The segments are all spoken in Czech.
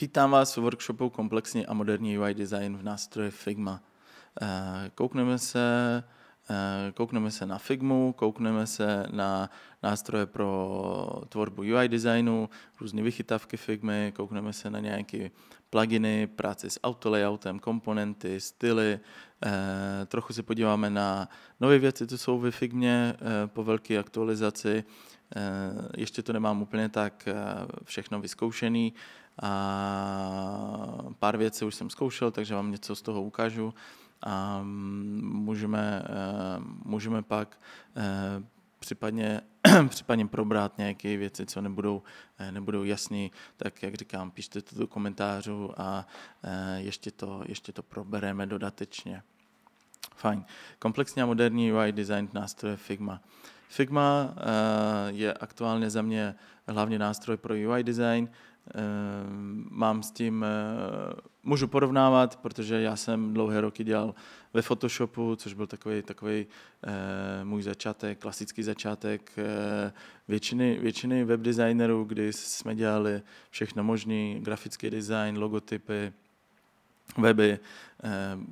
Vítám vás v workshopu Komplexní a moderní UI design v nástroji Figma. Eh, koukneme se, eh, koukneme se na Figmu, koukneme se na nástroje pro tvorbu UI designu, různé vychytavky Figmy, koukneme se na nějaké pluginy, práci s autolayoutem, komponenty, styly. Eh, trochu se podíváme na nové věci, co jsou ve Figmě po velké aktualizaci. Ještě to nemám úplně tak všechno vyzkoušený, a pár věcí už jsem zkoušel, takže vám něco z toho ukážu a můžeme, eh, můžeme pak eh, případně, případně probrat nějaké věci, co nebudou, eh, nebudou jasné, tak jak říkám, pište to do komentářů a ještě to, ještě to probereme dodatečně. Fajn. Komplexní a moderní UI design nástroje Figma. Figma je aktuálně za mě hlavně nástroj pro UI design, Ehm, mám s tím, eh, můžu porovnávat, protože já jsem dlouhé roky dělal ve Photoshopu, což byl takový, takový eh, můj začátek, klasický začátek eh, většiny, většiny webdesignerů, kdy jsme dělali všechno možný, grafický design, logotypy, weby,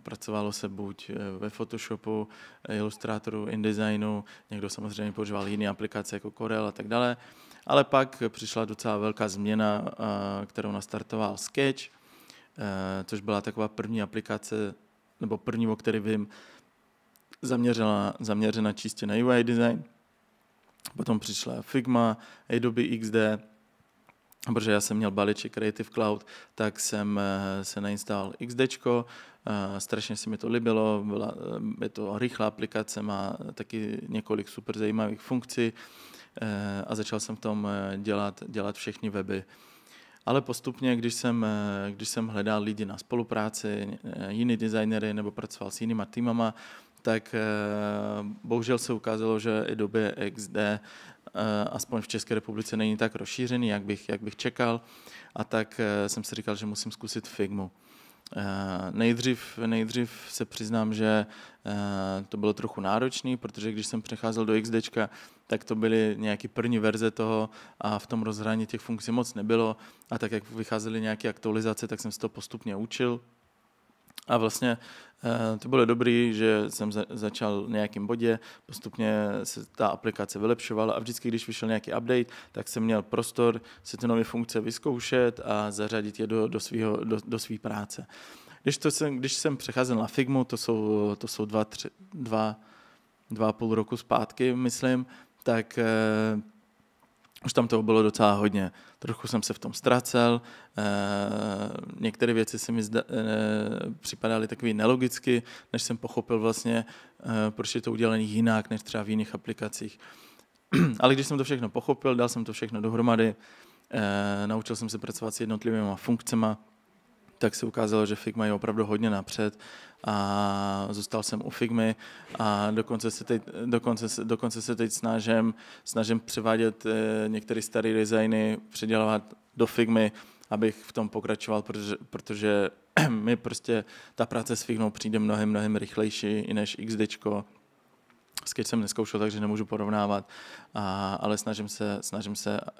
pracovalo se buď ve Photoshopu, Illustratoru, InDesignu, někdo samozřejmě používal jiné aplikace jako Corel a tak dále. Ale pak přišla docela velká změna, eh, kterou nastartoval Sketch, eh, což byla taková první aplikace, nebo první, o které vím, zaměřena, zaměřena čistě na UI design. Potom přišla Figma, Adobe XD, protože já jsem měl balíček Creative Cloud, tak jsem eh, se nainstaloval XD, strašně se mi to líbilo, byla, je to rychlá aplikace, má taky několik super zajímavých funkcí, Eh, a začal jsem v tom eh, dělat, dělat všechny weby. Ale postupně, když jsem, eh, když jsem hledal lidi na spolupráci, jiný designery nebo pracoval s jinýma týmama, tak bohužel se ukázalo, že i době XD aspoň v České republice není tak rozšířený, jak bych, jak bych čekal. A tak jsem si říkal, že musím zkusit Figmu. Eh, nejdřív, nejdřív se přiznám, že eh, to bylo trochu náročné, protože když jsem přecházel do XD, tak to byly nějaké první verze toho a v tom rozhraní těch funkcí moc nebylo. A tak, jak vycházely nějaké aktualizace, tak jsem se to postupně učil. A vlastně eh, to bylo dobré, že jsem začal v nějakém bodě, postupně se ta aplikace vylepšovala a vždycky, když vyšel nějaký update, tak jsem měl prostor si ty nové funkce vyzkoušet a zařadit je do, do, své do, do práce. Když, to jsem, když jsem přecházel na Figmu, to jsou, to jsou dva, tři, dva, dva a půl roku zpátky, myslím, tak eh, už tam toho bylo docela hodně. Trochu jsem se v tom ztracel, e, některé věci se mi zda, e, připadaly takový nelogicky, než jsem pochopil vlastně, e, proč je to udělané jinak, než třeba v jiných aplikacích. Ale když jsem to všechno pochopil, dal jsem to všechno dohromady, e, naučil jsem se pracovat s jednotlivými funkcemi, tak se ukázalo, že Figma je opravdu hodně napřed a zůstal jsem u Figmy a dokonce se teď, dokonce, dokonce se teď snažím, snažím převádět eh, některé staré designy, předělávat do Figmy, abych v tom pokračoval, protože, protože mi prostě ta práce s Figmou přijde mnohem, mnohem rychlejší i než XDčko, Sketch jsem neskoušel, takže nemůžu porovnávat, a, ale snažím se, snažím se eh,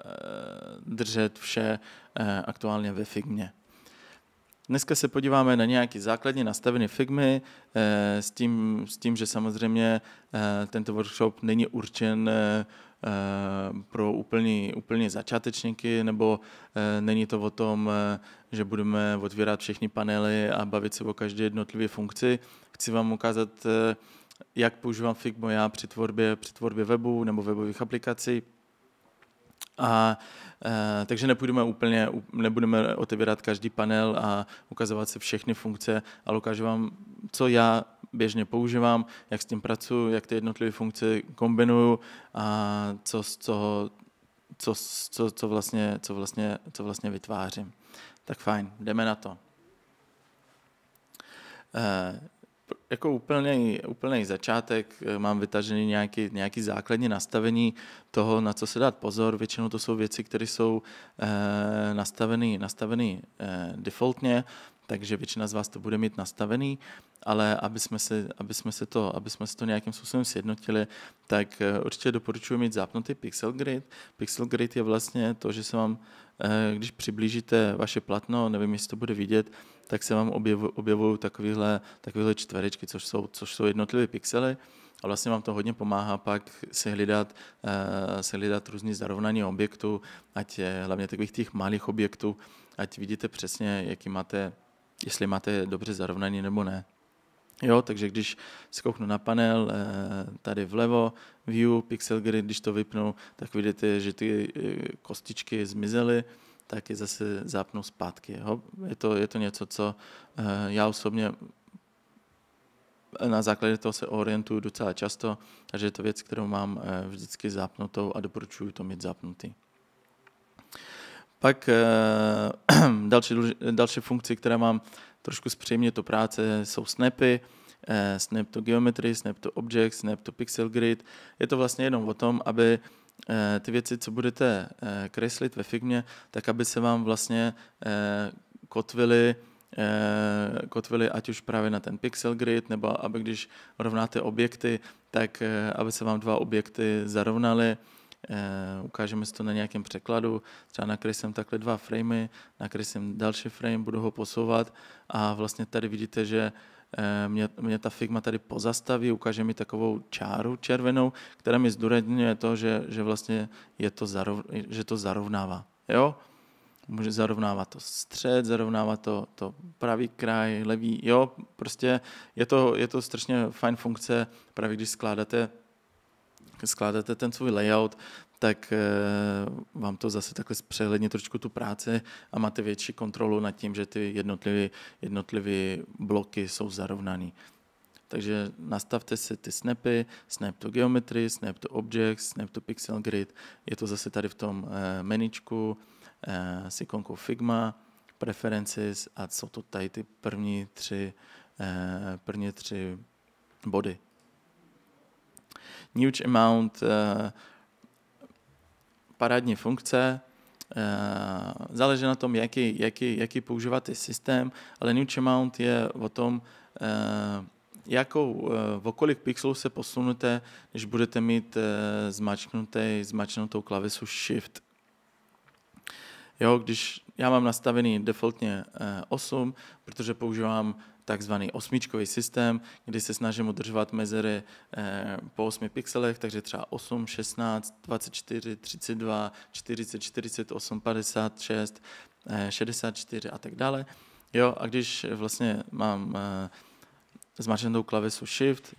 držet vše eh, aktuálně ve Figmě. Dneska se podíváme na nějaký základní nastavení Figmy eh, s tím, s tím, že samozřejmě eh, tento workshop není určen eh, pro úplně, úplně začátečníky, nebo není to o tom, že budeme otvírat všechny panely a bavit se o každé jednotlivé funkci. Chci vám ukázat, jak používám Figmo já při tvorbě, při tvorbě webu nebo webových aplikací a e, takže nepůjdeme úplně, nebudeme otevírat každý panel a ukazovat si všechny funkce, ale ukážu vám, co já běžně používám, jak s tím pracuji, jak ty jednotlivé funkce kombinuju a co, z co, co, co, co, vlastně, co, vlastně, co vlastně vytvářím. Tak fajn, jdeme na to. E, jako úplný, úplný začátek, e, mám vytažený nějaký, nějaký základní nastavení toho, na co se dát pozor. Většinou to jsou věci, které jsou eh, nastavené nastavený, eh, defaultně, takže většina z vás to bude mít nastavený, ale aby jsme, se, aby jsme, se, to, aby jsme se to nějakým způsobem sjednotili, tak e, určitě doporučuji mít zapnutý Pixel Grid. Pixel Grid je vlastně to, že se vám, když přiblížíte vaše platno, nevím, jestli to bude vidět, tak se vám objevují takovéhle, takovéhle čtverečky, což jsou, což jsou jednotlivé pixely. A vlastně vám to hodně pomáhá pak se hledat, eh, se hledat různý zarovnání objektů, ať je, hlavně takových těch malých objektů, ať vidíte přesně, jaký máte, jestli máte dobře zarovnaný nebo ne. Jo, takže když skouknu na panel, eh, tady vlevo, view, pixel grid, když to vypnu, tak vidíte, že ty eh, kostičky zmizely, tak je zase zapnu zpátky. Jo? Je, to, je to něco, co eh, já osobně na základě toho se orientuju docela často, takže je to věc, kterou mám eh, vždycky zapnutou a doporučuji to mít zapnutý. Pak eh, další, další funkci, které mám trošku zpříjemně to práce, jsou snapy. Snap to geometry, snap to object, snap to pixel grid. Je to vlastně jenom o tom, aby Eh, ty věci, co budete eh, kreslit ve Figmě, tak aby se vám vlastně eh, kotvily kotvily ať už právě na ten pixel grid, nebo aby když rovnáte objekty, tak aby se vám dva objekty zarovnaly. Ukážeme si to na nějakém překladu, třeba nakreslím takhle dva framey, nakreslím další frame, budu ho posouvat a vlastně tady vidíte, že Eh, mě, mě ta Figma tady pozastaví, ukáže mi takovou čáru červenou, která mi zdůrazňuje to, že, že vlastně je to, zarov, že to zarovnává. Jo? Může zarovnávat to střed, zarovnávat to, to pravý kraj, levý, jo, prostě je to, je to strašně fajn funkce, právě když skládáte skládáte ten svůj layout, tak eh, vám to zase takhle přehledně trošku tu práci a máte větší kontrolu nad tím, že ty jednotlivé jednotlivý bloky jsou zarovnaný. Takže nastavte si ty snapy, snap to geometry, snap to objects, snap to pixel grid. Je to zase tady v tom eh, meničku eh, s ikonkou Figma, preferences a jsou to tady ty první tři, první tři body. Huge amount uh, parádní funkce, eh, záleží na tom, jaký, jaký, jaký používáte systém, ale New Mount je o tom, eh, jakou, eh, v kolik pixelů se posunete, když budete mít zmačknutý, zmačknutou klavisu Shift. Jo, když já mám nastavený defaultně 8, protože používám takzvaný osmičkový systém, kdy se snažím udržovat mezery eh, po 8 pixelech, takže třeba 8, 16, 24, 32, 40, 48, 56, 64 a tak dále. Jo, a když vlastně mám eh, zmařenou klavesu Shift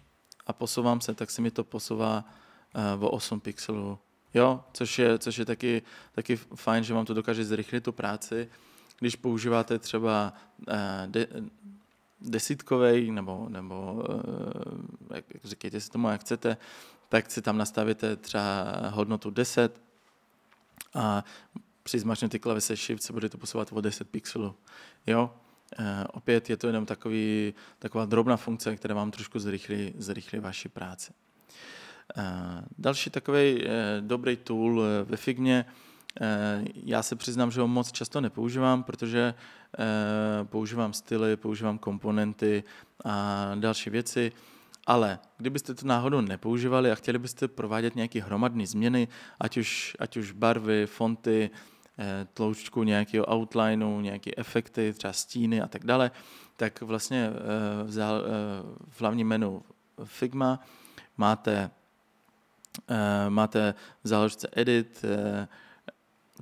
a posouvám se, tak se mi to posouvá eh, o 8 pixelů. Jo, což je, což je taky, taky fajn, že vám to dokáže zrychlit tu práci. Když používáte třeba desítkovej, nebo, nebo eh, jak říkejte si tomu, jak chcete, tak si tam nastavíte třeba hodnotu 10 a při zmačknutí klavise Shift se bude to posouvat o 10 pixelů. Jo? E, opět je to jenom takový, taková drobná funkce, která vám trošku zrychlí, zrychlí vaši práci. E, další takový e, dobrý tool ve Figmě, já se přiznám, že ho moc často nepoužívám, protože Eh, používám styly, používám komponenty a další věci. Ale kdybyste to náhodou nepoužívali a chtěli byste provádět nějaké hromadné změny, ať už, ať už barvy, fonty, eh, tloušťku nějakého outlineu, nějaké efekty, třeba stíny a tak dále, tak vlastně eh, vzal, v hlavním menu Figma máte, máte v záložce Edit,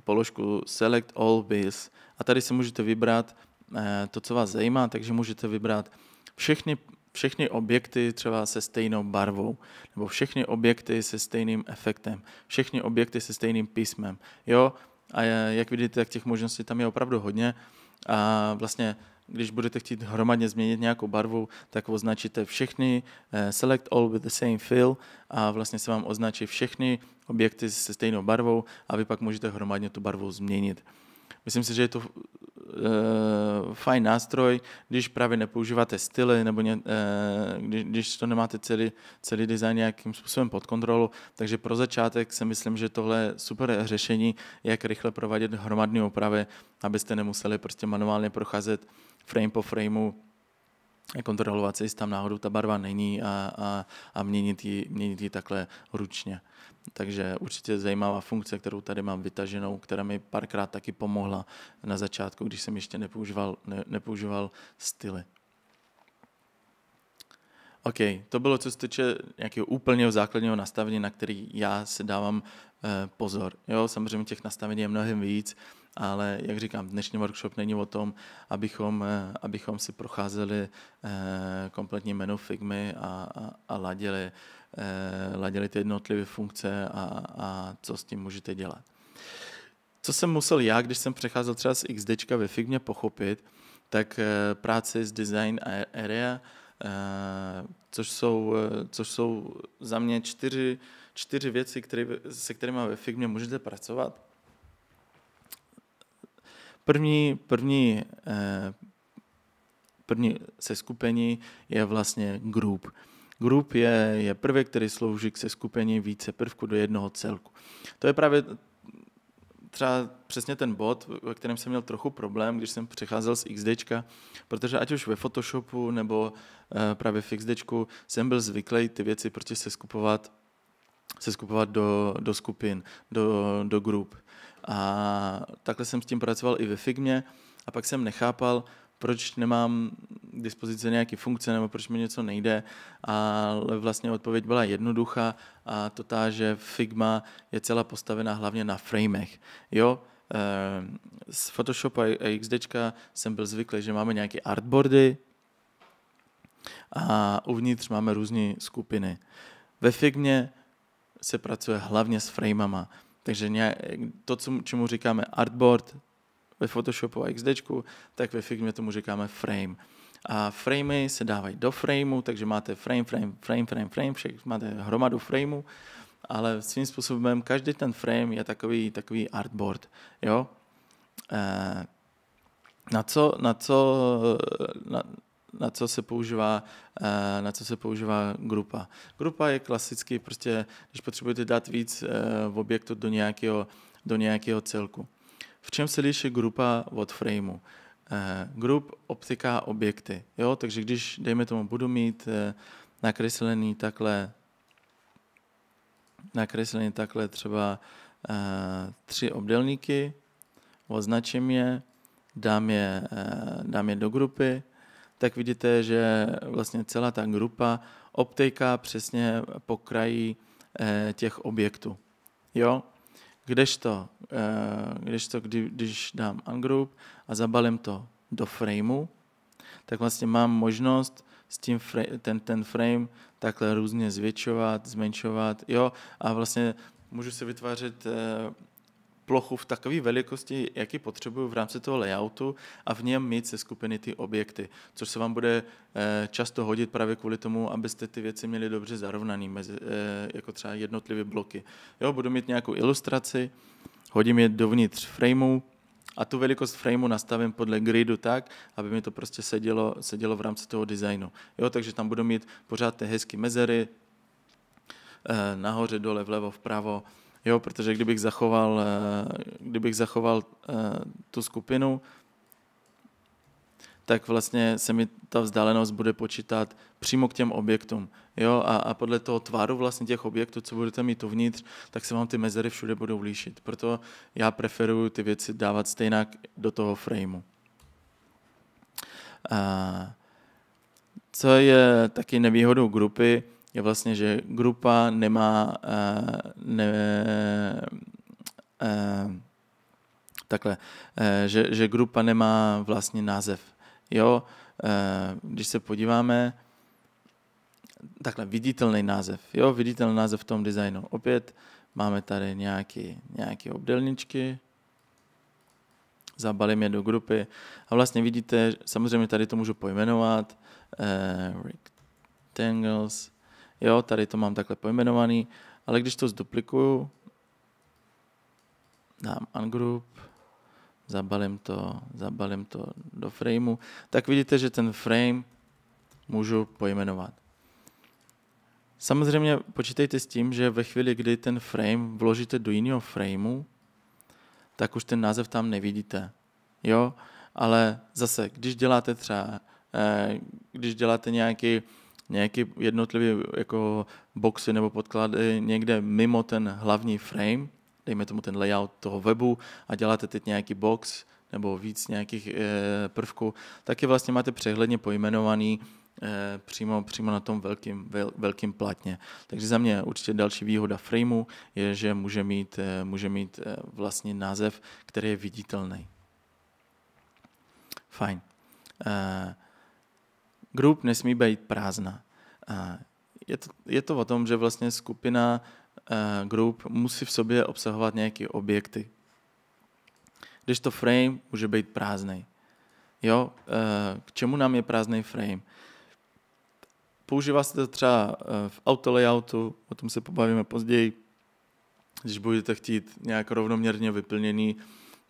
položku Select All Biz a tady si můžete vybrat eh, to, co vás zajímá, takže můžete vybrat všechny, všechny objekty třeba se stejnou barvou, nebo všechny objekty se stejným efektem, všechny objekty se stejným písmem. Jo? A eh, jak vidíte, jak těch možností tam je opravdu hodně. A vlastně když budete chtít hromadně změnit nějakou barvu, tak označíte všechny, eh, select all with the same fill a vlastně se vám označí všechny objekty se stejnou barvou a vy pak můžete hromadně tu barvu změnit. Myslím si, že je to e, fajn nástroj, když právě nepoužíváte styly nebo ně, e, eh, když, když to nemáte celý, celý design nějakým způsobem pod kontrolou. Takže pro začátek si myslím, že tohle je super řešení, jak rychle provádět hromadné opravy, abyste nemuseli prostě manuálně procházet frame po frameu eh, kontrolovat, jestli tam náhodou ta barva není a, a, a měnit, ji, měnit ji takhle ručně. Takže určitě zajímavá funkce, kterou tady mám vytaženou, která mi párkrát taky pomohla na začátku, když jsem ještě nepoužíval, ne, nepoužíval styly. OK, to bylo, co se týče nějakého úplně základního nastavení, na který já si dávám eh, pozor. Jo, samozřejmě těch nastavení je mnohem víc, ale jak říkám, dnešní workshop není o tom, abychom, eh, abychom si procházeli eh, kompletní menu Figmy a, a, a ladili, eh, ladili ty jednotlivé funkce a, a co s tím můžete dělat. Co jsem musel já, když jsem přecházel třeba z XD ve Figmě pochopit, tak práce s design area, což jsou, což jsou za mě čtyři, čtyři věci, který, se kterými ve Figmě můžete pracovat. První, první, eh, první seskupení je vlastně group. Group je, je prvek, který slouží k seskupení více prvků do jednoho celku. To je právě třeba přesně ten bod, ve kterém jsem měl trochu problém, když jsem přecházel z XD, protože ať už ve Photoshopu nebo eh, právě v XD jsem byl zvyklý ty věci prostě se skupovat, se skupovat do, do skupin, do, do group. A takhle jsem s tím pracoval i ve Figmě a pak jsem nechápal, proč nemám k dispozici nějaký funkce nebo proč mi něco nejde, ale vlastně odpověď byla jednoduchá a to ta, že Figma je celá postavená hlavně na framech. Jo, eh, z Photoshopa a XD jsem byl zvyklý, že máme nějaké artboardy a uvnitř máme různé skupiny. Ve Figmě se pracuje hlavně s framama. Takže to, co, čemu říkáme artboard ve Photoshopu a XD, tak ve Figmě tomu říkáme frame. A framey se dávají do frameu, takže máte frame, frame, frame, frame, frame, všech, máte hromadu frameů, ale svým způsobem každý ten frame je takový, takový artboard. Jo? Eh, na co, na co, na, na co se používá, eh, na co se používá grupa. Grupa je klasicky prostě, když potřebujete dát víc v eh, objektu do nějakého, do nějakého celku. V čem se liší grupa od frameu? Eh, Group obtyká objekty. Jo? Takže když, dejme tomu, budu mít nakreslený takhle nakreslený takhle třeba tři obdelníky, označím je, dám je, dám je do grupy, tak vidíte, že vlastně celá ta grupa obtejká přesně po kraji eh, těch objektů. Jo? Kdežto, eh, kdežto kdy, když dám ungroup a zabalím to do frameu, tak vlastně mám možnost s tím frame, ten, ten frame takhle různě zvětšovat, zmenšovat, jo, a vlastně můžu se vytvářet eh, plochu v takové velikosti, jaký potřebuju v rámci toho layoutu a v něm mít se skupiny ty objekty, což se vám bude eh, často hodit právě kvůli tomu, abyste ty věci měli dobře zarovnaný, mezi, eh, jako třeba jednotlivé bloky. Jo, budu mít nějakou ilustraci, hodím je dovnitř frameu, a tu velikost frameu nastavím podle gridu tak, aby mi to prostě sedělo, sedělo v rámci toho designu. Jo, takže tam budu mít pořád ty hezké mezery, eh, nahoře, dole, vlevo, vpravo, Jo, protože kdybych zachoval, eh, kdybych zachoval eh, tu skupinu, tak vlastně se mi ta vzdálenost bude počítat přímo k těm objektům. Jo? A, a podle toho tvaru vlastně těch objektů, co budete mít uvnitř, tak se vám ty mezery všude budou líšit. Proto já preferuju ty věci dávat stejně do toho frameu. A eh, co je taky nevýhodou grupy, je vlastně, že grupa nemá eh, ne, eh, takhle, eh, že, že grupa nemá vlastně název. Jo, když se podíváme, takhle viditelný název, jo, viditelný název v tom designu. Opět máme tady nějaké nějaký obdelničky, zabalím je do grupy a vlastně vidíte, samozřejmě tady to můžu pojmenovat, uh, rectangles, jo, tady to mám takhle pojmenovaný, ale když to zduplikuju, dám ungroup, zabalím to, zabalím to do frameu, tak vidíte, že ten frame můžu pojmenovat. Samozřejmě počítejte s tím, že ve chvíli, kdy ten frame vložíte do jiného frameu, tak už ten název tam nevidíte. Jo, ale zase, když děláte třeba, eh, když děláte nějaký nějaké jednotlivé jako boxy nebo podklady někde mimo ten hlavní frame, dejme tomu ten layout toho webu a děláte teď nějaký box nebo víc nějakých e, prvků, tak je vlastně máte přehledně pojmenovaný e, přímo, přímo na tom velkým, vel, velkým platně. Takže za mě určitě další výhoda frameu je, že může mít, e, může mít e, vlastně název, který je viditelný. Fajn. E, group nesmí být prázdná. Je to, je to o tom, že vlastně skupina eh, group musí v sobě obsahovat nějaké objekty. Když to frame může být prázdný. Jo, eh, k čemu nám je prázdný frame? Používá se to třeba eh, v auto layoutu, o tom se pobavíme později, když budete chtít nějak rovnoměrně vyplněný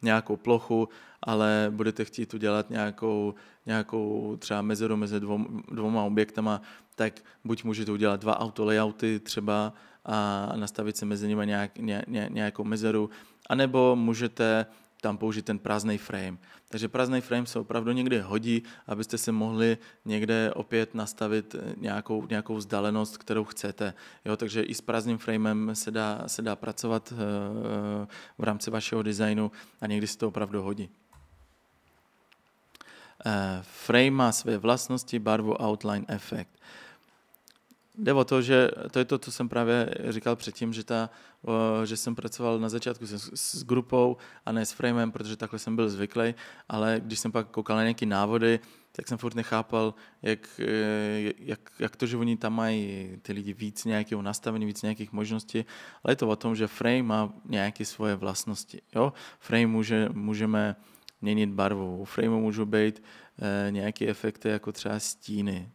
nějakou plochu, ale budete chtít udělat nějakou, nějakou třeba mezeru mezi dvou, dvouma objektama, tak buď můžete udělat dva auto layouty třeba a nastavit se mezi nimi nějak, ně, ně, nějakou mezeru, anebo můžete tam použít ten prázdný frame. Takže prázdný frame se opravdu někde hodí, abyste si mohli někde opět nastavit nějakou, nějakou vzdálenost, kterou chcete. Jo, takže i s prázdným framem se dá, se dá pracovat eh, v rámci vašeho designu a někdy se to opravdu hodí. Eh, frame má své vlastnosti, barvu, outline, efekt. Jde o to, že to je to, co jsem právě říkal předtím, že, ta, že jsem pracoval na začátku s, s grupou a ne s framem, protože takhle jsem byl zvyklý, ale když jsem pak koukal na nějaké návody, tak jsem furt nechápal, jak, e, jak, jak to, že oni tam mají ty lidi víc nějakého nastavení, víc nějakých možností, ale je to o tom, že frame má nějaké svoje vlastnosti. Jo? Frame může, můžeme měnit barvu, u frameu můžou být e, nějaké efekty jako třeba stíny,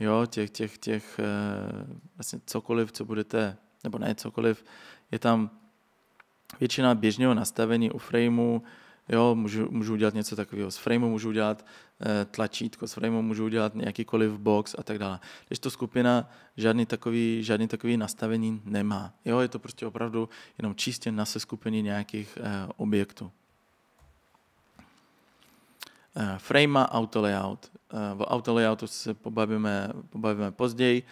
jo, těch, těch, těch, eh, vlastně cokoliv, co budete, nebo ne cokoliv, je tam většina běžného nastavení u frameu, jo, můžu, můžu udělat něco takového z frameu, můžu udělat eh, tlačítko z frameu, můžu udělat nějakýkoliv box a tak dále. Když to skupina žádný takový, žádný takový nastavení nemá. Jo, je to prostě opravdu jenom čistě na seskupení nějakých eh, objektů. Eh, frame, auto layout. Eh, o auto layoutu se pobavíme, pobavíme později,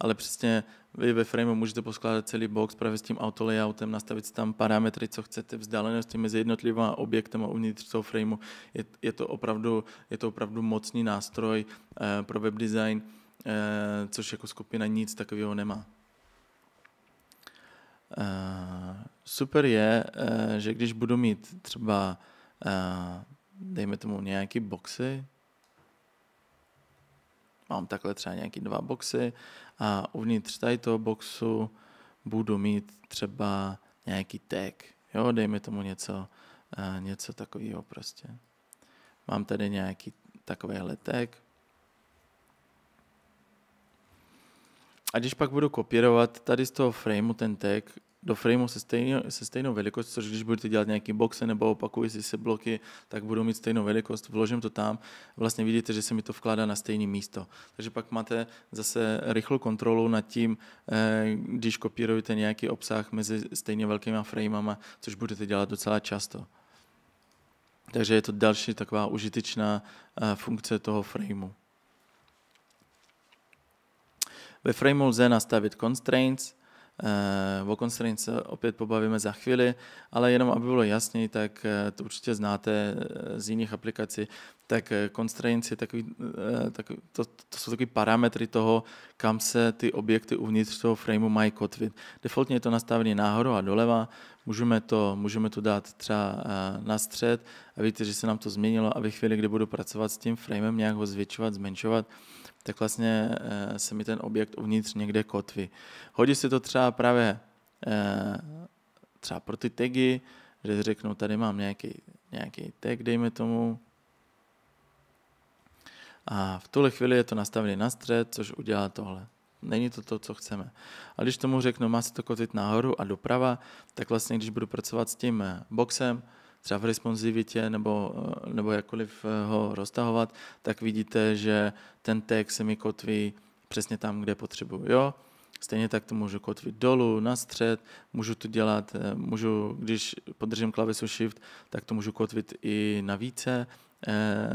ale přesně vy ve frameu můžete poskládat celý box právě s tím auto layoutem, nastavit si tam parametry, co chcete, vzdálenosti mezi jednotlivými objektem a uvnitř toho frameu. Je, je, to opravdu, je to opravdu mocný nástroj eh, pro web design, což jako skupina nic takového nemá. super je, že když budu mít třeba dejme tomu nějaký boxy, mám takhle třeba nějaký dva boxy a uvnitř tady toho boxu budu mít třeba nějaký tag, jo, dejme tomu něco, eh, něco takového prostě. Mám tady nějaký takovýhle tag. A když pak budu kopírovat tady z toho frameu ten tag do frameu se, stejno, se stejnou velikost, což když budete dělat nějaký boxe nebo opakují si se bloky, tak budou mít stejnou velikost, vložím to tam, vlastně vidíte, že se mi to vkládá na stejné místo. Takže pak máte zase rychlou kontrolu nad tím, eh, když kopírujete nějaký obsah mezi stejně velkýma frameama, což budete dělat docela často. Takže je to další taková užitečná eh, funkce toho frameu. Ve frameu lze nastavit constraints, Eh, o constraints se opět pobavíme za chvíli, ale jenom aby bylo jasněji, tak eh, to určitě znáte eh, z jiných aplikací, tak constraints je takový, tak to, to jsou takové parametry toho, kam se ty objekty uvnitř toho frameu mají kotvit. Defaultně je to nastavené nahoru a doleva, můžeme to, můžeme to dát třeba na střed a víte, že se nám to změnilo a ve chvíli, kdy budu pracovat s tím framem, nějak ho zvětšovat, zmenšovat, tak vlastně eh, se mi ten objekt uvnitř někde kotví. Hodí se to třeba právě eh, třeba pro ty tagy, že řeknu, tady mám nějaký, nějaký tag, dejme tomu, a v tuhle chvíli je to nastavené na střed, což udělá tohle. Není to to, co chceme. A když tomu řeknu, má se to kotvit nahoru a doprava, tak vlastně, když budu pracovat s tím eh, boxem, třeba v responsivitě nebo, eh, nebo jakkoliv eh, ho roztahovat, tak vidíte, že ten text se mi kotví přesně tam, kde potřebuju. Jo? Stejně tak to můžu kotvit dolů, na střed, můžu to dělat, eh, můžu, když podržím klavisu Shift, tak to můžu kotvit i na více,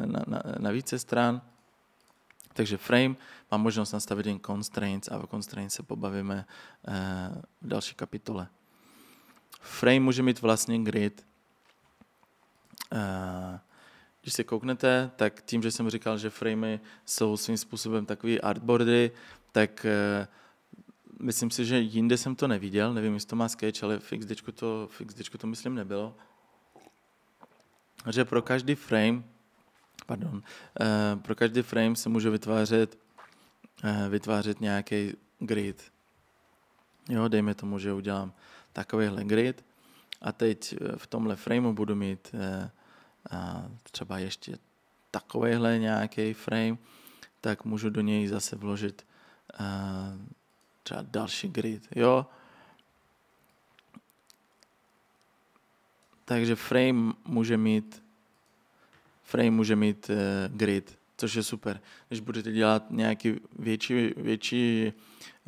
na, na, na více stran. Takže frame má možnost nastavit jen constraints a o constraints se pobavíme v další kapitole. Frame může mít vlastně grid, Eh, když se kouknete, tak tím, že jsem říkal, že framey jsou svým způsobem takový artboardy, tak eh, myslím si, že jinde jsem to neviděl, nevím, jestli to má sketch, ale fixdečku to, fixdečku to myslím nebylo. Že pro každý frame, pardon, eh, pro každý frame se může vytvářet, vytvářet nějaký grid. Jo, dejme tomu, že udělám takovýhle grid a teď v tomhle frameu budu mít třeba ještě takovýhle nějaký frame, tak můžu do něj zase vložit eh, třeba další grid, jo. Takže frame může mít frame může mít eh, grid což je super. Když budete dělat nějaký větší, větší,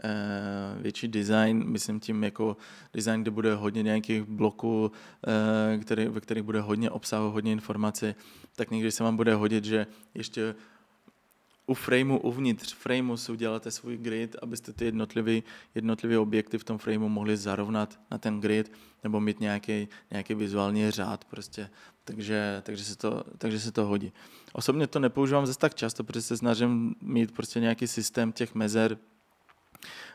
eh, větší design, myslím tím jako design, kde bude hodně nějakých bloků, eh, který, ve kterých bude hodně obsahu, hodně informace, tak někdy se vám bude hodit, že ještě u frameu uvnitř frameu si uděláte svůj grid, abyste ty jednotlivé jednotlivý objekty v tom frameu mohli zarovnat na ten grid nebo mít nějaký, nějaký vizuální řád prostě. Takže, takže, se to, takže se to hodí. Osobně to nepoužívám zase tak často, protože se snažím mít prostě nějaký systém těch mezer,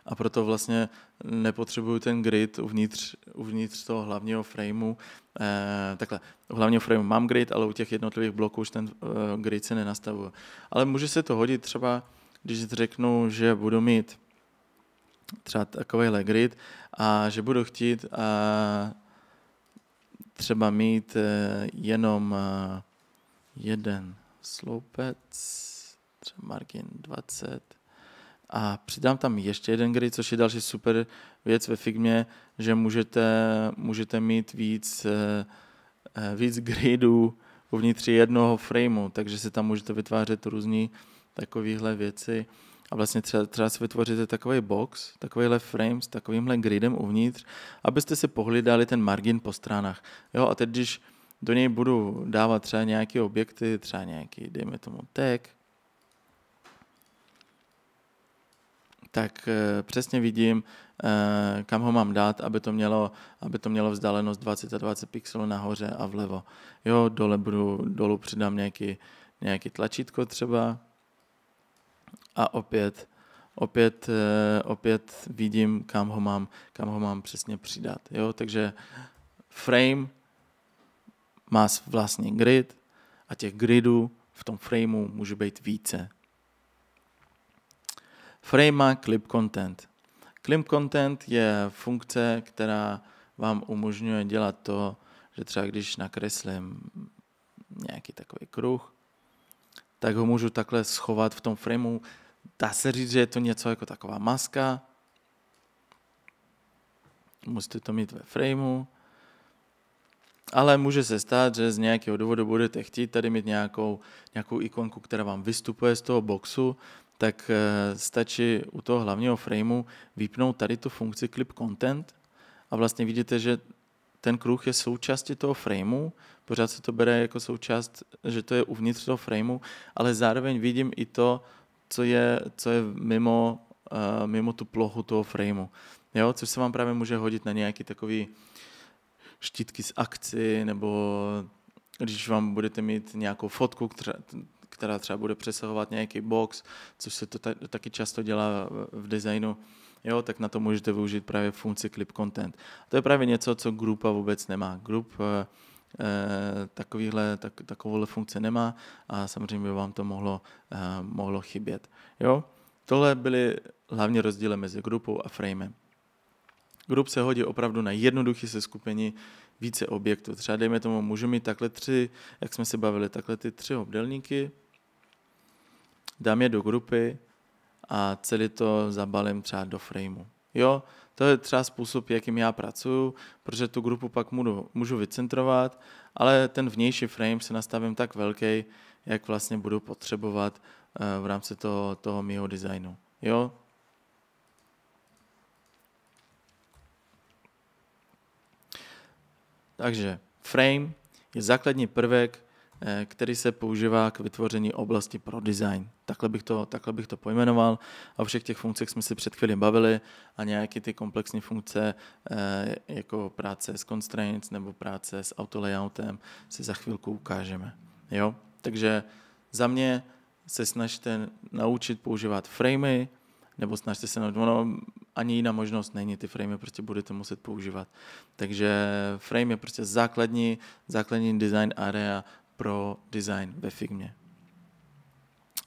a proto vlastně nepotřebuju ten grid uvnitř, uvnitř toho hlavního frameu. E, takhle, u hlavního frameu mám grid, ale u těch jednotlivých bloků už ten e, grid se nenastavuje. Ale může se to hodit třeba, když řeknu, že budu mít třeba takovýhle grid a že budu chtít a eh, třeba mít jenom jeden sloupec, třeba margin 20, a přidám tam ještě jeden grid, což je další super věc ve Figmě, že můžete, můžete mít víc, eh, eh, víc gridů uvnitř jednoho frameu, takže si tam můžete vytvářet různé takovéhle věci. A vlastně třeba, třeba si vytvoříte takový box, takovýhle frame s takovýmhle gridem uvnitř, abyste si pohlídali ten margin po stranách. Jo, a teď, když do něj budu dávat třeba nějaké objekty, třeba nějaký, dejme tomu tag, tak eh, přesně vidím, eh, kam ho mám dát, aby to mělo, aby to mělo vzdálenost 20 a 20 pixelů nahoře a vlevo. Jo, dole budu, dolů přidám nějaký, nějaký tlačítko třeba a opět, opět, eh, opět vidím, kam ho mám, kam ho mám přesně přidat. Jo, takže frame má vlastní grid a těch gridů v tom frameu může být více. Frame Clip Content. Clip Content je funkce, která vám umožňuje dělat to, že třeba když nakreslím nějaký takový kruh, tak ho můžu takhle schovat v tom frameu. Dá se říct, že je to něco jako taková maska. Musíte to mít ve frameu. Ale může se stát, že z nějakého důvodu budete chtít tady mít nějakou, nějakou ikonku, která vám vystupuje z toho boxu, tak eh, stačí u toho hlavního frameu vypnout tady tu funkci clip content a vlastně vidíte, že ten kruh je součástí toho frameu, pořád se to bere jako součást, že to je uvnitř toho frameu, ale zároveň vidím i to, co je, co je mimo, uh, mimo tu plochu toho frameu. Jo, což se vám právě může hodit na nějaký takový štítky z akci, nebo když vám budete mít nějakou fotku, která, která třeba bude přesahovat nějaký box, což se to taky často dělá v designu, jo, tak na to můžete využít právě funkci clip content. A to je právě něco, co grupa vůbec nemá. Group eh, eh, takovýhle, tak, takovouhle funkce nemá a samozřejmě by vám to mohlo, eh, mohlo chybět. Jo? Tohle byly hlavně rozdíly mezi grupou a framem. Grup se hodí opravdu na jednoduché seskupení více objektů. Třeba dejme tomu, můžu mít takhle tři, jak jsme se bavili, takhle ty tři obdelníky, dám je do grupy a celý to zabalím třeba do frameu. Jo, to je třeba způsob, jakým já pracuju, protože tu grupu pak můžu, můžu vycentrovat, ale ten vnější frame se nastavím tak velký, jak vlastně budu potřebovat eh, v rámci toho, toho mýho designu. Jo? Takže frame je základní prvek, eh, který se používá k vytvoření oblasti pro design takhle bych, to, takhle bych to pojmenoval. A všech těch funkcích jsme si před chvílí bavili a nějaké ty komplexní funkce, eh, jako práce s constraints nebo práce s autolayoutem, si za chvilku ukážeme. Jo? Takže za mě se snažte naučit používat framey, nebo snažte se, no, ani jiná možnost není, ty framey prostě budete muset používat. Takže frame je prostě základní, základní design area pro design ve Figmě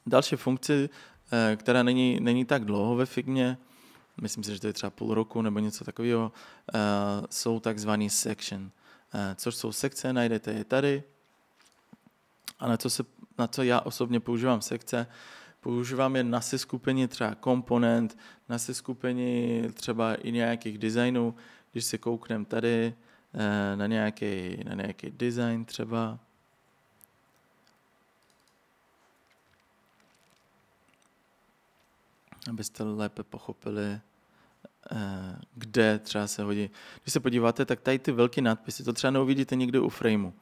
další funkci, eh, která není, není tak dlouho ve Figmě, myslím si, že to je třeba půl roku nebo něco takového, eh, jsou takzvaný section, eh, což jsou sekce, najdete je tady. A na co, se, na co já osobně používám sekce, používám je na seskupení třeba komponent, na seskupení třeba i nějakých designů, když se koukneme tady na nějaký, na nějaký design třeba, abyste lépe pochopili, eh, kde třeba se hodí. Když se podíváte, tak tady ty velké nadpisy, to třeba neuvidíte nikdy u frameu,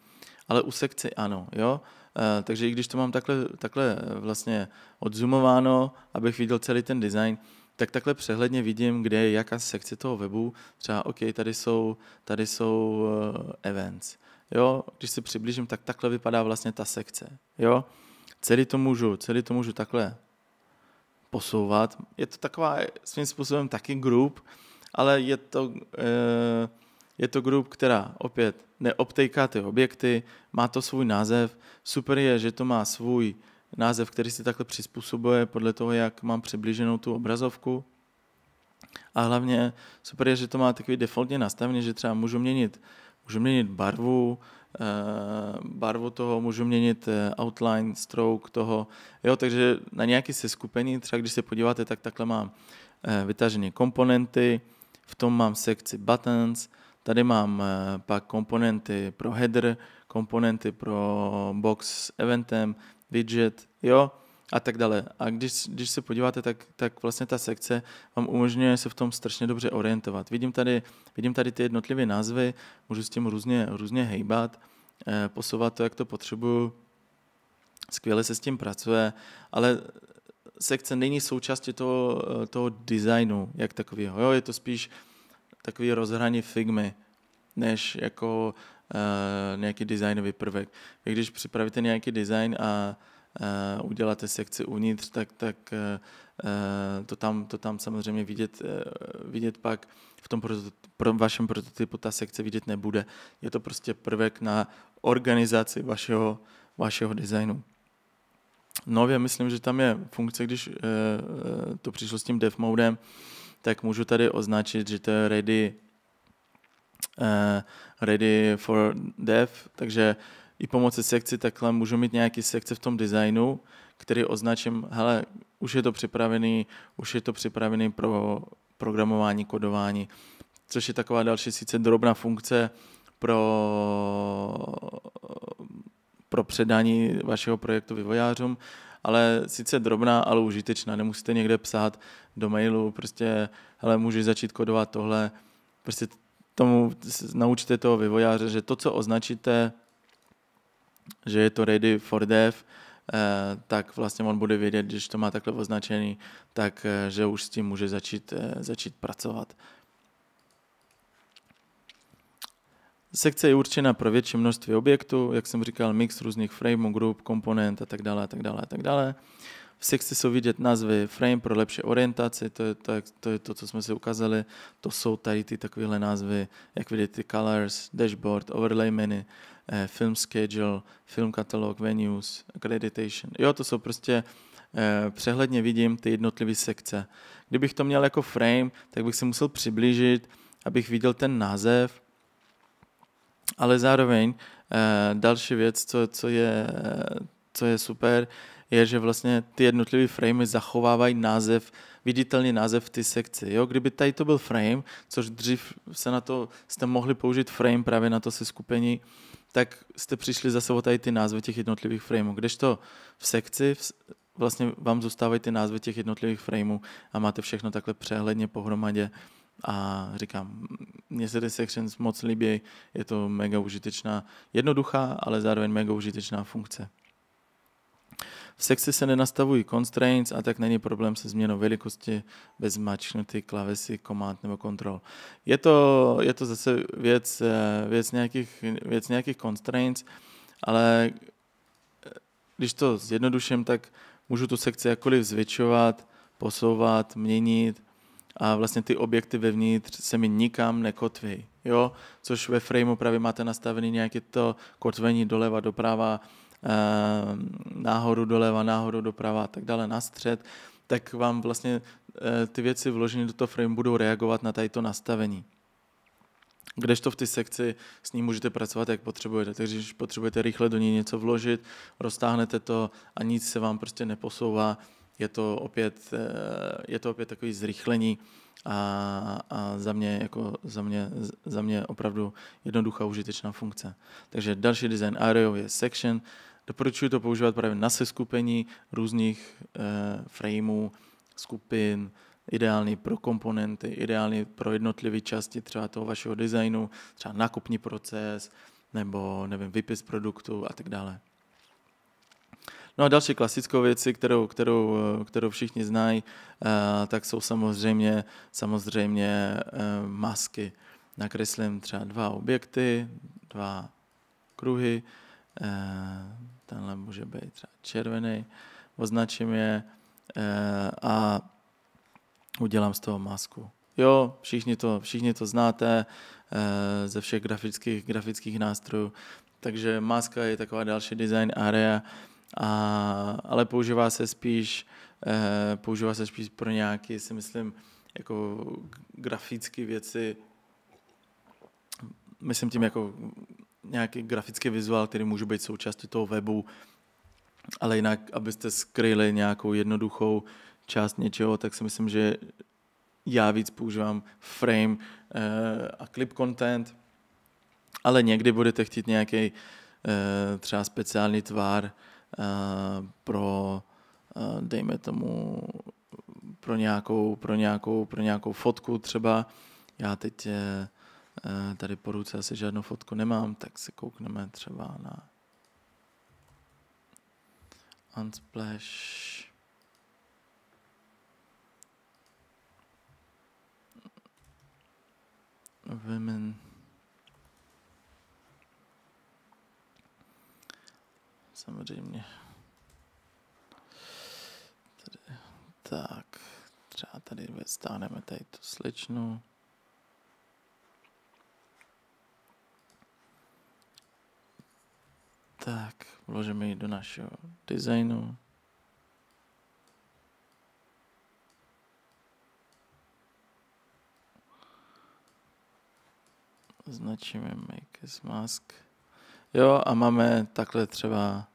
ale u sekce ano, jo? Eh, takže i když to mám takhle, takhle eh, vlastně odzumováno, abych viděl celý ten design, tak takhle přehledně vidím, kde je jaká sekce toho webu. Třeba, OK, tady jsou, tady jsou events. Jo, když si přiblížím, tak takhle vypadá vlastně ta sekce. Jo, celý to můžu, celý to můžu takhle posouvat. Je to taková svým způsobem taky group, ale je to, eh, je to group, která opět neobtejká ty objekty, má to svůj název. Super je, že to má svůj název, který si takhle přizpůsobuje podle toho, jak mám přibliženou tu obrazovku. A hlavně super je, že to má takový defaultně nastavený, že třeba můžu měnit uh, můžu měnit barvu, eh, barvu toho, můžu měnit eh, outline, stroke toho. Jo, takže na nějaké seskupení, třeba když se podíváte, tak takhle mám eh, vytažené komponenty, v tom mám sekci buttons, tady mám pak komponenty pro header, komponenty pro box s eventem, widget, jo a tak dále. A když, když se podíváte, tak, tak vlastně ta sekce vám umožňuje se v tom strašně dobře orientovat. Vidím tady, vidím tady ty jednotlivé názvy, můžu s tím různě, různě hejbat, eh, posouvat to, jak to potřebuju, skvěle se s tím pracuje, ale sekce není součástí toho, eh, toho designu jak takového. Jo, je to spíš takový rozhraní figmy, než jako uh, nějaký designový prvek. když připravíte nějaký design a Eh, uděláte sekci uvnitř, tak, tak eh, to, tam, to tam samozřejmě vidět, eh, vidět pak v tom pro vašem prototypu ta sekce vidět nebude. Je to prostě prvek na organizaci vašeho, vašeho designu. Nově myslím, že tam je funkce, když to přišlo s tím dev modem, tak můžu tady označit, že to je ready, ready for dev, takže i pomoci sekci takhle můžu mít nějaký sekce v tom designu, který označím, hele, už je to připravený, už je to připravený pro programování, kodování, což je taková další sice drobná funkce pro, pro předání vašeho projektu vývojářům, ale sice drobná, ale užitečná. Nemusíte někde psát do mailu, prostě, hele, můžeš začít kodovat tohle. Prostě tomu naučte toho vývojáře, že to, co označíte že je to ready for dev, eh, tak vlastně on bude vědět, když to má takhle označený, tak eh, že už s tím může začít, eh, začít pracovat. Sekce je určena pro větší množství objektů, jak jsem říkal, mix různých frameů, group, komponent a tak dále, a tak dále, a tak dále. V sekci jsou vidět názvy frame pro lepší orientaci, to je, to, to je to, co jsme si ukázali. To jsou tady ty takovéhle názvy, jak vidíte, ty colors, dashboard, overlay menu, eh, film schedule, film katalog, venues, accreditation. Jo, to jsou prostě eh, přehledně vidím ty jednotlivé sekce. Kdybych to měl jako frame, tak bych si musel přiblížit, abych viděl ten název, ale zároveň eh, další věc, co, co, je, co je super, je, že vlastně ty jednotlivé framey zachovávají název, viditelný název té sekce. Jo? Kdyby tady to byl frame, což dřív se na to jste mohli použít frame právě na to se skupení, tak jste přišli zase o tady ty názvy těch jednotlivých frameů. Kdežto v sekci vlastně vám zůstávají ty názvy těch jednotlivých frameů a máte všechno takhle přehledně pohromadě. A říkám, mně se ty sections moc líbí, je to mega užitečná, jednoduchá, ale zároveň mega užitečná funkce. V sekci se nenastavují constraints a tak není problém se změnou velikosti bez zmačknutý klávesy command nebo control. Je to, je to zase věc, eh, věc, nějakých, věc nějakých constraints, ale eh, když to zjednoduším, tak můžu tu sekci jakkoliv zvětšovat, posouvat, měnit a vlastně ty objekty vevnitř se mi nikam nekotví. Jo? Což ve frameu právě máte nastavený nějaké to kotvení doleva, doprava, Ehm, náhoru doleva, náhoru doprava a tak dále na střed, tak vám vlastně eh, ty věci vložené do toho frame budou reagovat na to nastavení. Kdežto v ty sekci s ní můžete pracovat, jak potřebujete. Takže když potřebujete rychle do ní něco vložit, roztáhnete to a nic se vám prostě neposouvá, je to opět, eh, je to opět takový zrychlení a, a za, mě, jako, za, mě, za mě opravdu jednoduchá užitečná funkce. Takže další design areou je section. Doporučuji to používat právě na seskupení různých e, frameů, skupin, ideální pro komponenty, ideální pro jednotlivé části třeba toho vašeho designu, třeba nákupní proces, nebo nevím, vypis produktu a tak dále. No a další klasickou věci, kterou, kterou, kterou všichni znají, eh, tak jsou samozřejmě, samozřejmě eh, masky. Nakreslím třeba dva objekty, dva kruhy, eh, tenhle může být třeba červený, označím je a udělám z toho masku. Jo, všichni to, všichni to znáte ze všech grafických, grafických nástrojů, takže maska je taková další design area, a, ale používá se spíš eh, používá se spíš pro nějaké, si myslím, jako grafické věci, myslím tím jako nějaký grafický vizuál, který může být součástí toho webu, ale jinak, abyste skryli nějakou jednoduchou část něčeho, tak si myslím, že já víc používám frame eh, a clip content, ale někdy budete chtít nějaký eh, třeba speciální tvar, pro, eh, dejme tomu, pro nějakou, pro nějakou, pro nějakou fotku třeba. Já teď eh, eh, tady po ruce asi žádnou fotku nemám, tak se koukneme třeba na Unsplash. Women. samozřejmě. Tady, tak, třeba tady stáhneme tady tu slečnu. Tak, vložíme ji do našeho designu. Značíme Make as Mask. Jo, a máme takhle třeba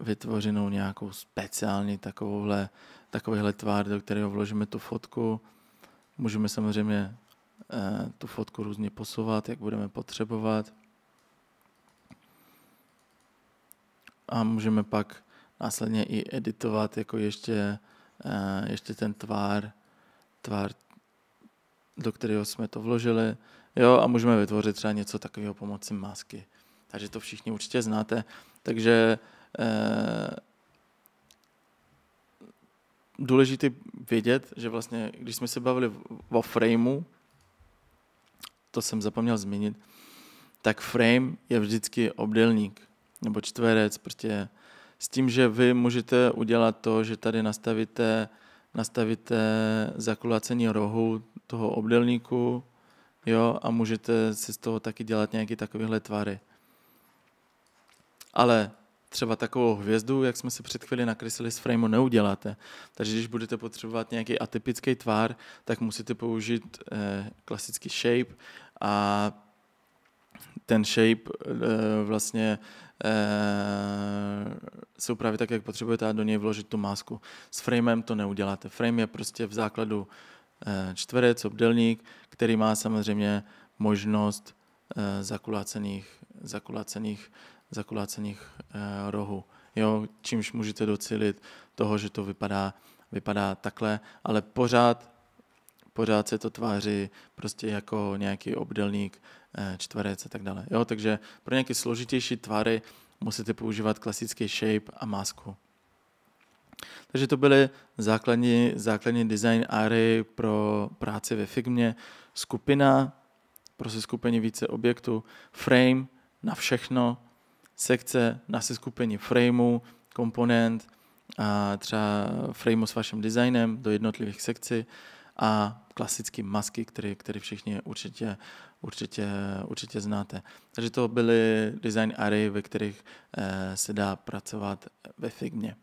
vytvořenou nějakou speciální takovouhle, takovýhle tvár, do kterého vložíme tu fotku. Můžeme samozřejmě eh, tu fotku různě posouvat, jak budeme potřebovat. A můžeme pak následně i editovat jako ještě, eh, ještě ten tvár, tvár, do kterého jsme to vložili. Jo, a můžeme vytvořit třeba něco takového pomocí masky. Takže to všichni určitě znáte. Takže Eh, důležité vědět, že vlastně, když jsme se bavili o frameu, to jsem zapomněl zmínit, tak frame je vždycky obdélník nebo čtverec, prostě s tím, že vy můžete udělat to, že tady nastavíte, nastavíte zakulacení rohu toho obdélníku, jo, a můžete si z toho taky dělat nějaké takovéhle tvary. Ale třeba takovou hvězdu, jak jsme si před chvíli nakreslili s frameu, neuděláte. Takže když budete potřebovat nějaký atypický tvar, tak musíte použít eh, klasický shape a ten shape eh, vlastně eh, se upraví tak, jak potřebujete a do něj vložit tu masku. S framem to neuděláte. Frame je prostě v základu eh, čtverec, obdelník, který má samozřejmě možnost eh, zakulacených. eh, zakulácených eh, rohů. Jo, čímž můžete docílit toho, že to vypadá, vypadá takhle, ale pořád, pořád se to tváří prostě jako nějaký obdelník, eh, čtverec a tak dále. Jo, takže pro nějaké složitější tvary musíte používat klasický shape a masku. Takže to byly základní, základní design ary pro práci ve Figmě. Skupina pro seskupení více objektů, frame na všechno, sekce na seskupení frameu, komponent, a třeba frameu s vaším designem do jednotlivých sekcí a klasické masky, které, které všichni určitě, určitě, určitě znáte. Takže to byly design array, ve kterých eh, se dá pracovat ve Figmě.